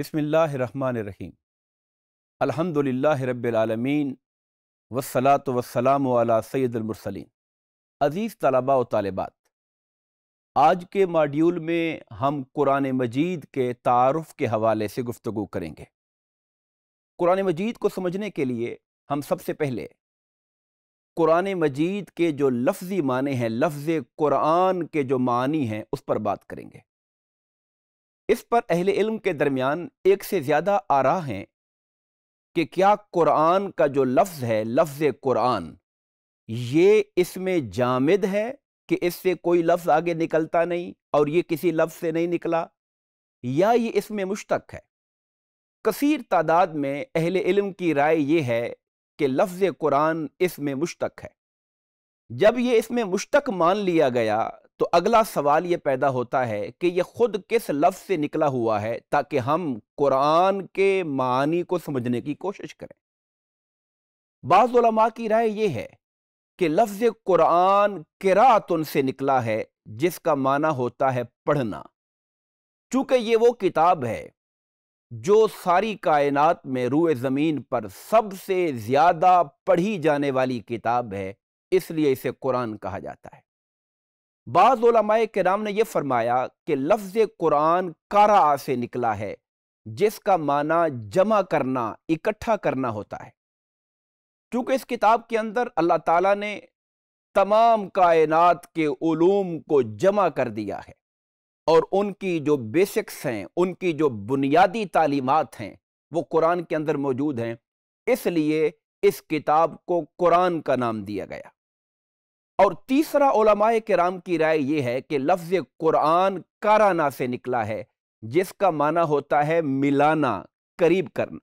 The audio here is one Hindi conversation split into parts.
बसमीम् अलहमदिल्ला रबालमीन वसलात वसलाम सैदुलमरसलिन अज़ीज़ तलबा व तालबात आज के मॉड्यूल में हम कुरान मजीद के तारफ़ के हवाले से गुफ्तु करेंगे कुरान मजीद को समझने के लिए हम सबसे पहले कुरान मजीद के जो लफ्ज़ी माने हैं लफ्ज़ कुरान के जो मानी हैं उस पर बात करेंगे इस पर अहल इल्म के दरमियान एक से ज़्यादा आरा हैं कि क्या कुरान का जो लफ्ज़ है लफ्ज़ कुरान ये इसमें जामिद है कि इससे कोई लफ्ज़ आगे निकलता नहीं और ये किसी लफ्ज़ से नहीं निकला या ये इसमें मुश्तक है कसीर तादाद में अहल इल्म की राय यह है कि लफ्ज़ कुरान इसमें मुश्तक है जब ये इसमें मुश्तक मान लिया गया तो अगला सवाल ये पैदा होता है कि यह खुद किस लफ्ज़ से निकला हुआ है ताकि हम कुरान के मानी को समझने की कोशिश करें बाज़ा की राय यह है कि लफ्ज़ कुरान किरात से निकला है जिसका माना होता है पढ़ना चूंकि ये वो किताब है जो सारी कायनात में रूए ज़मीन पर सबसे ज़्यादा पढ़ी जाने वाली किताब है इसलिए इसे कुरान कहा जाता है के कराम ने यह फरमाया कि लफ्ज़ कुरान कारा से निकला है जिसका माना जमा करना इकट्ठा करना होता है क्योंकि इस किताब के अंदर अल्लाह ताला ने तमाम कायनात के ूम को जमा कर दिया है और उनकी जो बेसिक्स हैं उनकी जो बुनियादी तालीमत हैं वो कुरान के अंदर मौजूद हैं इसलिए इस किताब को कुरान का नाम दिया गया और तीसरा ओलमाए कराम की राय यह है कि लफ्ज़ कुरान काराना से निकला है जिसका माना होता है मिलाना करीब करना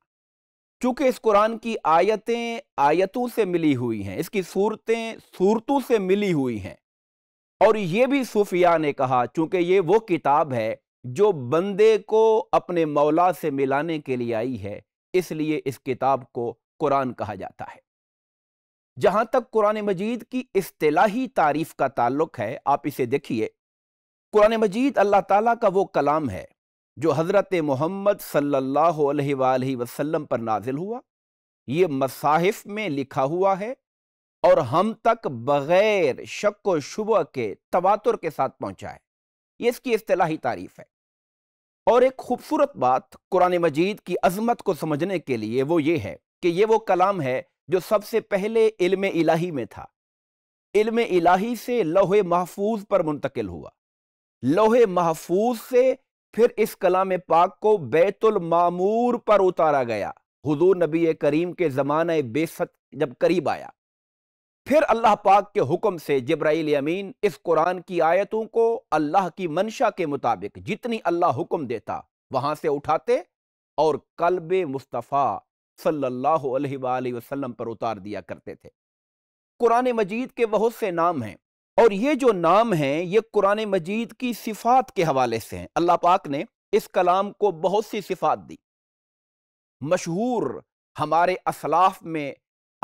चूंकि इस कुरान की आयतें आयतों से मिली हुई हैं इसकी सूरतें सूरतों से मिली हुई हैं और यह भी सूफिया ने कहा चूंकि ये वो किताब है जो बंदे को अपने मौला से मिलाने के लिए आई है इसलिए इस किताब को कुरान कहा जाता है जहां तक कुरान मजीद की असलाही तारीफ का ताल्लुक है आप इसे देखिए कुरान मजीद अल्लाह ताला का वो कलाम है जो हज़रत मोहम्मद सल्लल्लाहु अलैहि वसल्लम पर नाजिल हुआ ये मसाहिफ में लिखा हुआ है और हम तक बग़ैर शक व शुभ के तवातुर के साथ पहुंचा है ये इसकी असलाही तारीफ है और एक खूबसूरत बात कुरान मजीद की अजमत को समझने के लिए वो ये है कि ये वो कलाम है जो सबसे पहले इल्म इलाही में था इल्म इलाही से लोहे महफूज पर मुंतकिल हुआ लोहे महफूज से फिर इस कलाम पाक को बैतुल मामूर पर उतारा गया हुजूर नबी करीम के ज़माने बेसत जब करीब आया फिर अल्लाह पाक के हुक्म से जब्राइल अमीन इस कुरान की आयतों को अल्लाह की मंशा के मुताबिक जितनी अल्लाह हुक्म देता वहां से उठाते और कल्ब मुस्तफ़ा सल्लल्लाहु अलैहि वसल्लम पर उतार दिया करते थे कुरान मजीद के बहुत से नाम हैं और ये जो नाम हैं ये कुरान मजीद की सिफात के हवाले से हैं अल्लाह पाक ने इस कलाम को बहुत सी सिफात दी मशहूर हमारे असलाफ में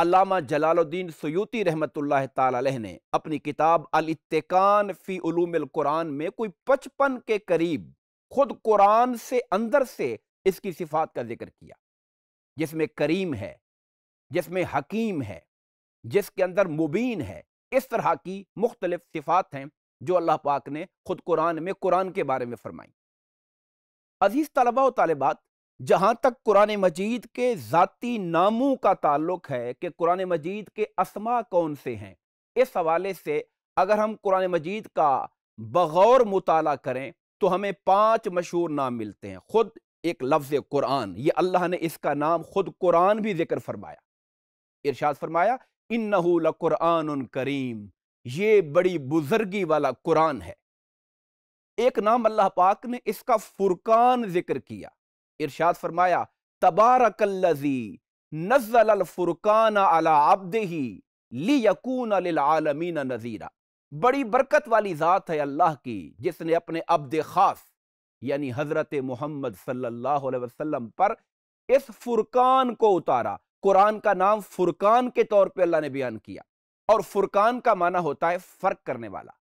अलामा जलालुद्दीन सयूती रहमत ने अपनी किताब अलतकान फ़ी कुरान में कोई पचपन के करीब खुद कुरान से अंदर से इसकी सिफात का जिक्र किया जिसमें करीम है जिसमें हकीम है जिसके अंदर मुबीन है इस तरह की मुख्तलिफ सिफात हैं जो अल्लाह पाक ने खुद कुरान में कुरान के बारे में फरमाई अजीज़ तलबा वालबात तलबात जहाँ तक कुरान मजीद के ज़ाती नामों का ताल्लुक है कि कुरान मजीद के असमा कौन से हैं इस हवाले से अगर हम कुरान मजीद का बगौर मुताला करें तो हमें पाँच मशहूर नाम मिलते हैं ख़ुद एक लफ्ज़ कुरान ये अल्लाह ने इसका नाम ख़ुद कुरान भी जिक्र फरमाया इर्शाद फरमाया इन कुरान उन करीम ये बड़ी बुजुर्गी वाला कुरान है एक नाम अल्लाह पाक ने इसका फुरकान जिक्र किया इर्शाद फरमाया तबारकल्लजी नजल फुरकान अला आबद ही ली यकून आलमीन नज़ीरा बड़ी बरकत वाली ज़ात है अल्लाह की जिसने अपने अब्द खास यानी हज़रत मोहम्मद सल्लल्लाहु अलैहि वसल्लम पर इस फुरकान को उतारा कुरान का नाम फुरकान के तौर पे अल्लाह ने बयान किया और फुरकान का माना होता है फ़र्क करने वाला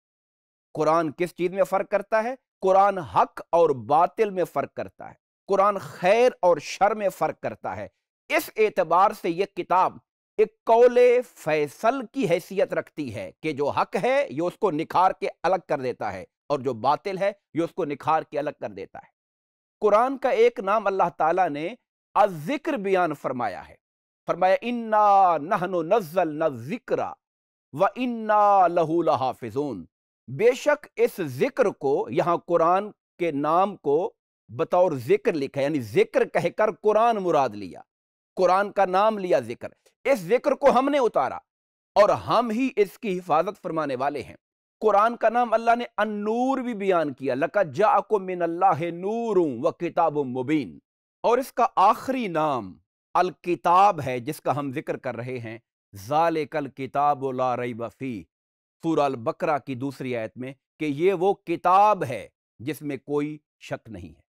कुरान किस चीज़ में फ़र्क करता है कुरान हक और बातिल में फ़र्क करता है कुरान खैर और शर में फ़र्क करता है इस एतबार से यह किताब एक कौले फैसल की हैसियत रखती है कि जो हक है ये उसको निखार के अलग कर देता है और जो बातिल है ये उसको निखार के अलग कर देता है कुरान का एक नाम अल्लाह ताला ने अजिक्र बयान फरमाया है फरमाया इन्ना नहनो नजल न जिक्रा व इन्ना लहू लहाफिजून बेशक इस जिक्र को यहाँ कुरान के नाम को बतौर जिक्र लिखा यानी जिक्र कहकर कुरान मुराद लिया कुरान का नाम लिया जिक्र इस जिक्र को हमने उतारा और हम ही इसकी हिफाजत फरमाने वाले हैं कुरान का नाम अल्लाह ने अनूर भी बयान किया लका जा को मिन अल्लाह नूर व किताब मुबीन और इसका आखिरी नाम अल किताब है जिसका हम जिक्र कर रहे हैं ज़ाल कल किताब ला रई बफ़ी सूर अल बकरा की दूसरी आयत में कि ये वो किताब है जिसमें कोई शक नहीं है